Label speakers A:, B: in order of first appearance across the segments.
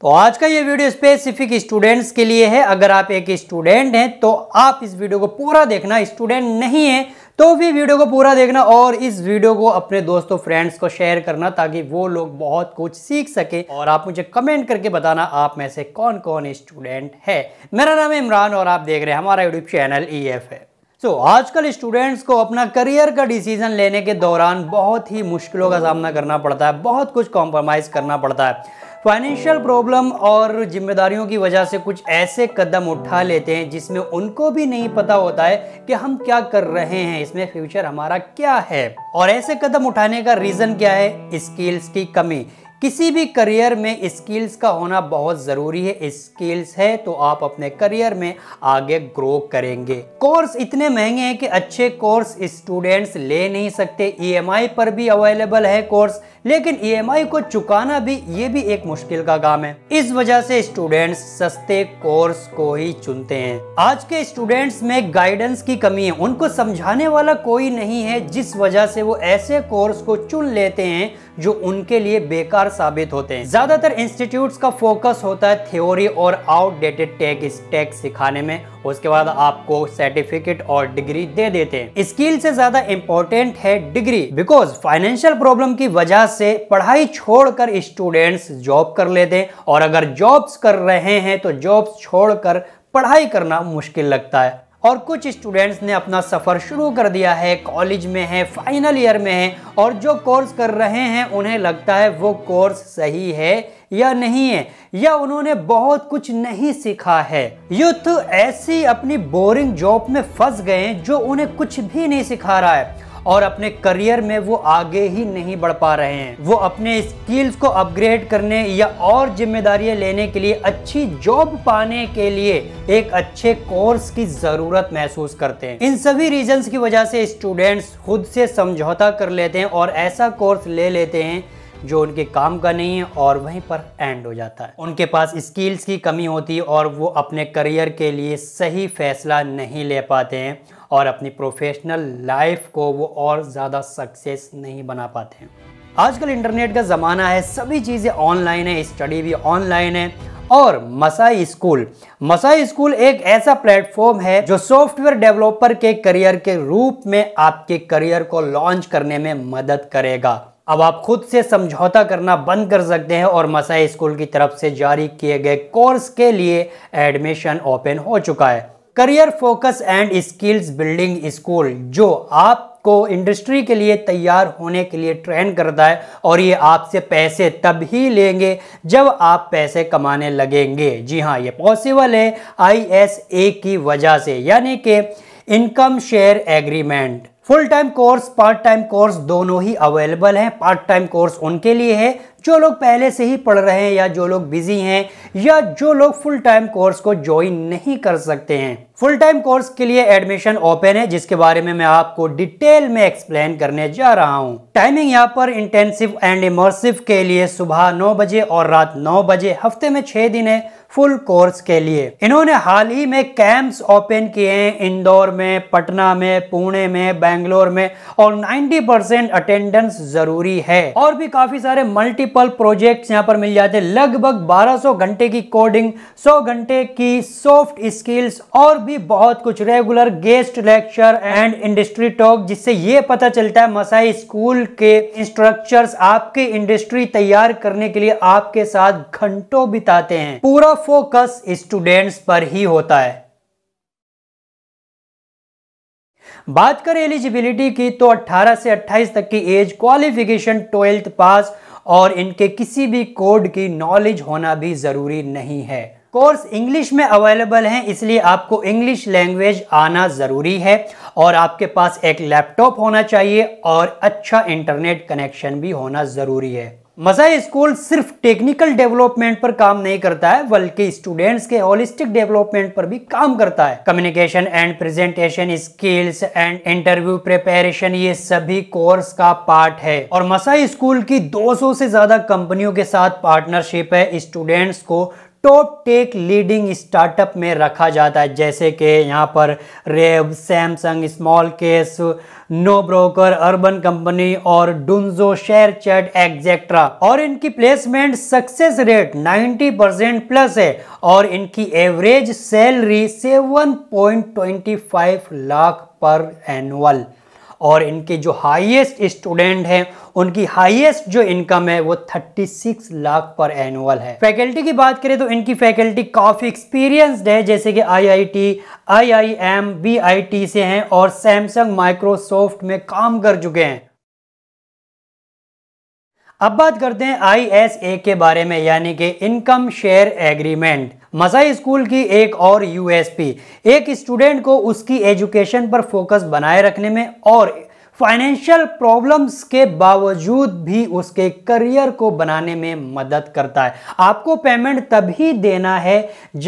A: तो आज का ये वीडियो स्पेसिफिक स्टूडेंट्स के लिए है अगर आप एक स्टूडेंट हैं तो आप इस वीडियो को पूरा देखना स्टूडेंट नहीं है तो भी वीडियो को पूरा देखना और इस वीडियो को अपने दोस्तों फ्रेंड्स को शेयर करना ताकि वो लोग बहुत कुछ सीख सके और आप मुझे कमेंट करके बताना आप में से कौन कौन स्टूडेंट है मेरा नाम है इमरान और आप देख रहे हैं हमारा यूट्यूब चैनल ई एफ है सो so, आजकल स्टूडेंट्स को अपना करियर का डिसीजन लेने के दौरान बहुत ही मुश्किलों का सामना करना पड़ता है बहुत कुछ कॉम्प्रोमाइज़ करना पड़ता है फाइनेंशियल प्रॉब्लम और जिम्मेदारियों की वजह से कुछ ऐसे कदम उठा लेते हैं जिसमें उनको भी नहीं पता होता है कि हम क्या कर रहे हैं इसमें फ्यूचर हमारा क्या है और ऐसे कदम उठाने का रीज़न क्या है स्किल्स की कमी किसी भी करियर में स्किल्स का होना बहुत ज़रूरी है स्किल्स है तो आप अपने करियर में आगे ग्रो करेंगे कोर्स इतने महंगे हैं कि अच्छे कोर्स स्टूडेंट्स ले नहीं सकते ईएमआई e पर भी अवेलेबल है कोर्स लेकिन ई e को चुकाना भी ये भी एक मुश्किल का काम है इस वजह से स्टूडेंट्स सस्ते कोर्स को ही चुनते हैं आज के स्टूडेंट्स में गाइडेंस की कमी है उनको समझाने वाला कोई नहीं है जिस वजह से वो ऐसे कोर्स को चुन लेते हैं जो उनके लिए बेकार साबित होते हैं ज्यादातर इंस्टीट्यूट का फोकस होता है थ्योरी और आउटडेटेड टेक स्टेक सिखाने में उसके बाद आपको सर्टिफिकेट और डिग्री दे देते हैं स्किल से ज्यादा इम्पोर्टेंट है डिग्री बिकॉज फाइनेंशियल प्रॉब्लम की वजह से पढ़ाई छोड़कर स्टूडेंट्स जॉब कर लेते हैं और अगर जॉब्स कर रहे हैं तो जॉब्स छोड़कर पढ़ाई करना मुश्किल लगता है और कुछ स्टूडेंट्स ने अपना सफ़र शुरू कर दिया है कॉलेज में है फाइनल ईयर में है और जो कोर्स कर रहे हैं उन्हें लगता है वो कोर्स सही है या नहीं है या उन्होंने बहुत कुछ नहीं सीखा है यूथ ऐसी अपनी बोरिंग जॉब में फंस गए जो उन्हें कुछ भी नहीं सिखा रहा है और अपने करियर में वो आगे ही नहीं बढ़ पा रहे हैं वो अपने स्किल्स को अपग्रेड करने या और जिम्मेदारियां लेने के लिए अच्छी जॉब पाने के लिए एक अच्छे कोर्स की ज़रूरत महसूस करते हैं इन सभी रीजन की वजह से स्टूडेंट्स खुद से समझौता कर लेते हैं और ऐसा कोर्स ले लेते हैं जो उनके काम का नहीं है और वहीं पर एंड हो जाता है उनके पास स्किल्स की कमी होती है और वो अपने करियर के लिए सही फैसला नहीं ले पाते हैं और अपनी प्रोफेशनल लाइफ को वो और ज़्यादा सक्सेस नहीं बना पाते हैं आजकल इंटरनेट का ज़माना है सभी चीज़ें ऑनलाइन है स्टडी भी ऑनलाइन है और मसाई स्कूल मसाई स्कूल एक ऐसा प्लेटफॉर्म है जो सॉफ्टवेयर डेवलपर के करियर के रूप में आपके करियर को लॉन्च करने में मदद करेगा अब आप खुद से समझौता करना बंद कर सकते हैं और मसाई स्कूल की तरफ से जारी किए गए कोर्स के लिए एडमिशन ओपन हो चुका है career focus and skills building school जो आप को इंडस्ट्री के लिए तैयार होने के लिए ट्रेन करता है और ये आपसे पैसे तब ही लेंगे जब आप पैसे कमाने लगेंगे जी हाँ ये पॉसिबल है आईएसए की वजह से यानी कि income share agreement full time course part time course दोनों ही अवेलेबल हैं पार्ट टाइम कोर्स उनके लिए है जो लोग पहले से ही पढ़ रहे हैं या जो लोग बिजी हैं या जो लोग फुल टाइम कोर्स को ज्वाइन नहीं कर सकते हैं फुल टाइम कोर्स के लिए एडमिशन ओपन है जिसके बारे में मैं आपको डिटेल में एक्सप्लेन करने जा रहा हूँ टाइमिंग यहाँ पर इंटेंसिव एंड इमर्सिव के लिए सुबह नौ बजे और रात नौ बजे हफ्ते में छह दिन है फुल कोर्स के लिए इन्होंने हाल ही में कैंप्स ओपन किए हैं इंदौर में पटना में पुणे में बेंगलोर में और 90 परसेंट अटेंडेंस जरूरी है और भी काफी सारे मल्टीपल मल्टीपल प्रोजेक्ट्स यहाँ पर मिल जाते हैं लगभग 1200 घंटे की कोडिंग 100 घंटे की सॉफ्ट स्किल्स और भी बहुत कुछ regular guest lecture and industry talk जिससे ये पता चलता है मसाई स्कूल के इंस्ट्रक्चर्स आपके इंडस्ट्री तैयार करने के लिए आपके साथ घंटों बिताते हैं पूरा फोकस स्टूडेंट्स पर ही होता है बात करें एलिजिबिलिटी की तो 18 से 28 तक की एज क्वालिफिकेशन ट्वेल्थ पास और इनके किसी भी कोड की नॉलेज होना भी ज़रूरी नहीं है कोर्स इंग्लिश में अवेलेबल हैं इसलिए आपको इंग्लिश लैंग्वेज आना ज़रूरी है और आपके पास एक लैपटॉप होना चाहिए और अच्छा इंटरनेट कनेक्शन भी होना ज़रूरी है मज़ा स्कूल सिर्फ टेक्निकल डेवलपमेंट पर काम नहीं करता है बल्कि स्टूडेंट्स के होलिस्टिक डेवलपमेंट पर भी काम करता है communication and presentation skills and interview preparation ये सभी कोर्स का पार्ट है और मसाई स्कूल की 200 से ज्यादा कंपनियों के साथ पार्टनरशिप है स्टूडेंट्स को टॉप टेक लीडिंग स्टार्टअप में रखा जाता है जैसे कि यहाँ पर Revv Samsung Smallcase NoBroker Urban Company और डुंजो शेयर चैट एक्जेट्रा और इनकी placement success rate 90 percent plus है और इनकी एवरेज सैलरी 7.25 लाख पर एनुअल और इनके जो हाईएस्ट स्टूडेंट हैं उनकी हाईएस्ट जो इनकम है वो 36 लाख पर एनुअल है फैकल्टी की बात करें तो इनकी फैकल्टी काफ़ी एक्सपीरियंस्ड है जैसे कि आईआईटी, आईआईएम, बीआईटी से हैं और सैमसंग माइक्रोसॉफ्ट में काम कर चुके हैं अब बात करते हैं आई के बारे में यानी कि income share agreement Masai school की एक और यूएसपी एक स्टूडेंट को उसकी एजुकेशन पर फोकस बनाए रखने में और फाइनेंशियल प्रॉब्लम्स के बावजूद भी उसके करियर को बनाने में मदद करता है आपको पेमेंट तभी देना है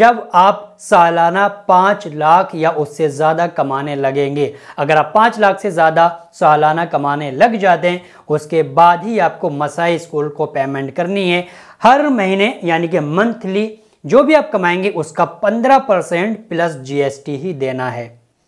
A: जब आप सालाना पाँच लाख या उससे ज़्यादा कमाने लगेंगे अगर आप पाँच लाख से ज़्यादा सालाना कमाने लग जाते हैं उसके बाद ही आपको मसाई स्कूल को पेमेंट करनी है हर महीने यानी कि मंथली जो भी आप कमाएंगे उसका पंद्रह परसेंट प्लस जीएसटी ही देना है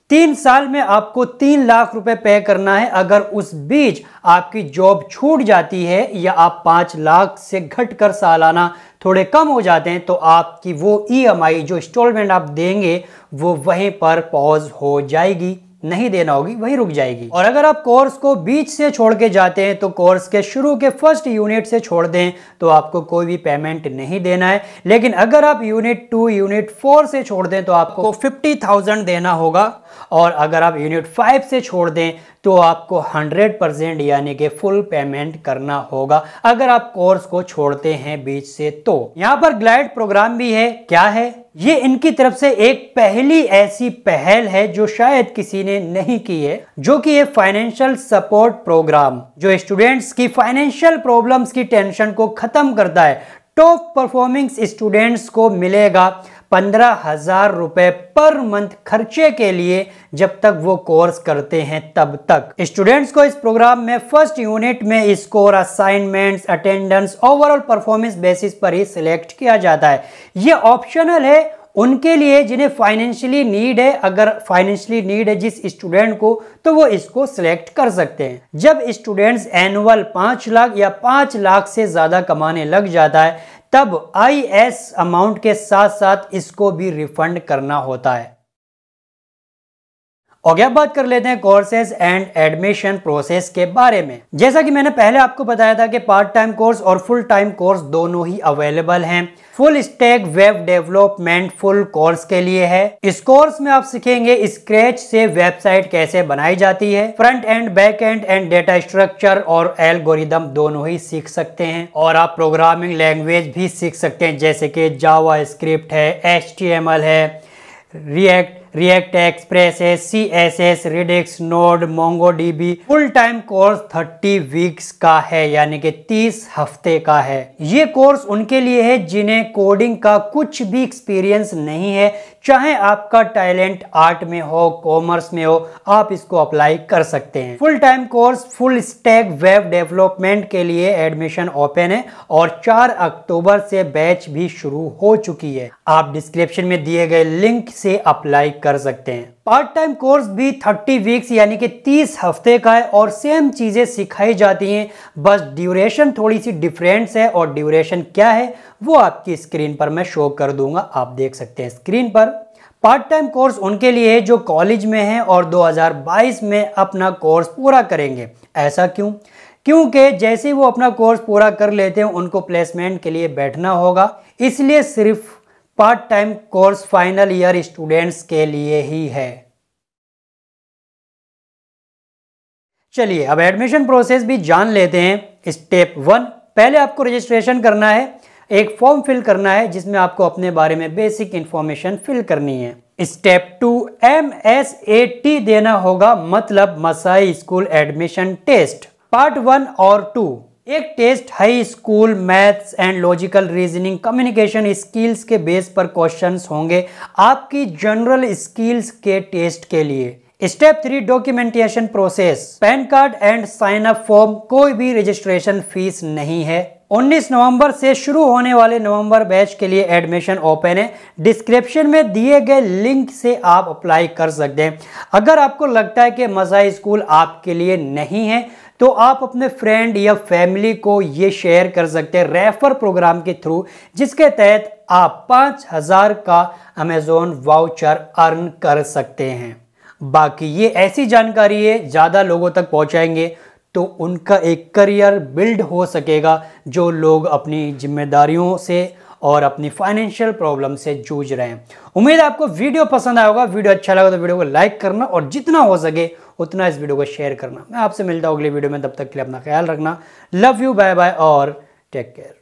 A: तीन साल में आपको तीन लाख रुपए पे करना है अगर उस बीच आपकी जॉब छूट जाती है या आप पांच लाख से घट कर सालाना थोड़े कम हो जाते हैं तो आपकी वो ईएमआई e जो इंस्टॉलमेंट आप देंगे वो वहीं पर पॉज हो जाएगी नहीं देना होगी वही रुक जाएगी और अगर आप कोर्स को बीच से छोड़ के जाते हैं तो कोर्स के शुरू के फर्स्ट यूनिट से छोड़ दें तो आपको कोई भी पेमेंट नहीं देना है लेकिन अगर आप यूनिट टू यूनिट फोर से छोड़ दें तो आपको फिफ्टी थाउजेंड देना होगा और अगर आप यूनिट फाइव से छोड़ दें तो आपको हंड्रेड परसेंट यानी कि फुल पेमेंट करना होगा अगर आप कोर्स को छोड़ते हैं बीच से तो यहाँ पर ग्लाइड प्रोग्राम भी है क्या है ये इनकी तरफ से एक पहली ऐसी पहल है जो शायद किसी ने नहीं की है जो कि ये फाइनेंशियल सपोर्ट प्रोग्राम जो स्टूडेंट्स की फाइनेंशियल प्रॉब्लम्स की टेंशन को खत्म करता है टॉप परफॉर्मिंग स्टूडेंट्स को मिलेगा पंद्रह हजार रुपए पर मंथ खर्चे के लिए जब तक वो कोर्स करते हैं तब तक स्टूडेंट्स को इस प्रोग्राम में फर्स्ट यूनिट में score assignments attendance overall performance basis पर ही सिलेक्ट किया जाता है ये ऑप्शनल है उनके लिए जिन्हें फाइनेंशियली नीड है अगर फाइनेंशियली नीड है जिस स्टूडेंट को तो वो इसको सिलेक्ट कर सकते हैं जब स्टूडेंट्स एनुअल पांच लाख या पांच लाख से ज़्यादा कमाने लग जाता है तब आई एस अमाउंट के साथ साथ इसको भी रिफंड करना होता है और अब बात कर लेते हैं कोर्सेज एंड एडमिशन प्रोसेस के बारे में जैसा कि मैंने पहले आपको बताया था कि पार्ट टाइम कोर्स और फुल टाइम कोर्स दोनों ही अवेलेबल हैं full stack web development full course के लिए है इस कोर्स में आप सीखेंगे स्क्रेच से वेबसाइट कैसे बनाई जाती है front end back end and data structure और एल्गोरिदम दोनों ही सीख सकते हैं और आप प्रोग्रामिंग लैंग्वेज भी सीख सकते हैं जैसे कि जावा स्क्रिप्ट है एच है React React Express S C S S Redux Node Mongo DB full time course 30 weeks का है यानी कि 30 हफ्ते का है ये कोर्स उनके लिए है जिन्हें कोडिंग का कुछ भी एक्सपीरियंस नहीं है चाहे आपका टैलेंट आर्ट में हो कॉमर्स में हो आप इसको अप्लाई कर सकते हैं full time course full stack web development के लिए एडमिशन ओपन है और 4 अक्टूबर से बैच भी शुरू हो चुकी है आप डिस्क्रिप्शन में दिए गए लिंक से अप्लाई कर सकते हैं पार्ट टाइम कोर्स भी थर्टी वीक्स यानी कि तीस हफ्ते का है और सेम चीज़ें सिखाई जाती हैं बस ड्यूरेशन थोड़ी सी डिफरेंस है और ड्यूरेशन क्या है वो आपकी स्क्रीन पर मैं शो कर दूंगा आप देख सकते हैं स्क्रीन पर पार्ट टाइम कोर्स उनके लिए है जो कॉलेज में हैं और 2022 में अपना कोर्स पूरा करेंगे ऐसा क्यों क्योंकि जैसे ही वो अपना कोर्स पूरा कर लेते हैं उनको प्लेसमेंट के लिए बैठना होगा इसलिए सिर्फ part time course final year students के लिए ही है चलिए अब एडमिशन प्रोसेस भी जान लेते हैं स्टेप वन पहले आपको रजिस्ट्रेशन करना है एक फॉर्म फिल करना है जिसमें आपको अपने बारे में बेसिक इंफॉर्मेशन फिल करनी है step two M S A T देना होगा मतलब Masai school admission test part one और टू एक test high school maths and logical reasoning communication skills के बेस पर क्वेश्चंस होंगे आपकी जनरल स्किल्स के टेस्ट के लिए step three documentation process PAN card and sign up form कोई भी रजिस्ट्रेशन फीस नहीं है 19 नवंबर से शुरू होने वाले नवंबर बैच के लिए एडमिशन ओपन है डिस्क्रिप्शन में दिए गए लिंक से आप अप्लाई कर सकते हैं अगर आपको लगता है कि मज़ा स्कूल आपके लिए नहीं है तो आप अपने फ्रेंड या फैमिली को ये शेयर कर सकते हैं रेफर प्रोग्राम के थ्रू जिसके तहत आप पाँच हज़ार का अमेज़ोन वाउचर अर्न कर सकते हैं बाकी ये ऐसी जानकारी है ज़्यादा लोगों तक पहुँचाएंगे तो उनका एक करियर बिल्ड हो सकेगा जो लोग अपनी जिम्मेदारियों से और अपनी फाइनेंशियल प्रॉब्लम से जूझ रहे हैं उम्मीद है आपको वीडियो पसंद आया होगा वीडियो अच्छा लगा तो वीडियो को लाइक करना और जितना हो सके उतना इस वीडियो को शेयर करना मैं आपसे मिलता हूँ अगली वीडियो में तब तक के लिए अपना ख्याल रखना लव यू बाय बाय और टेक केयर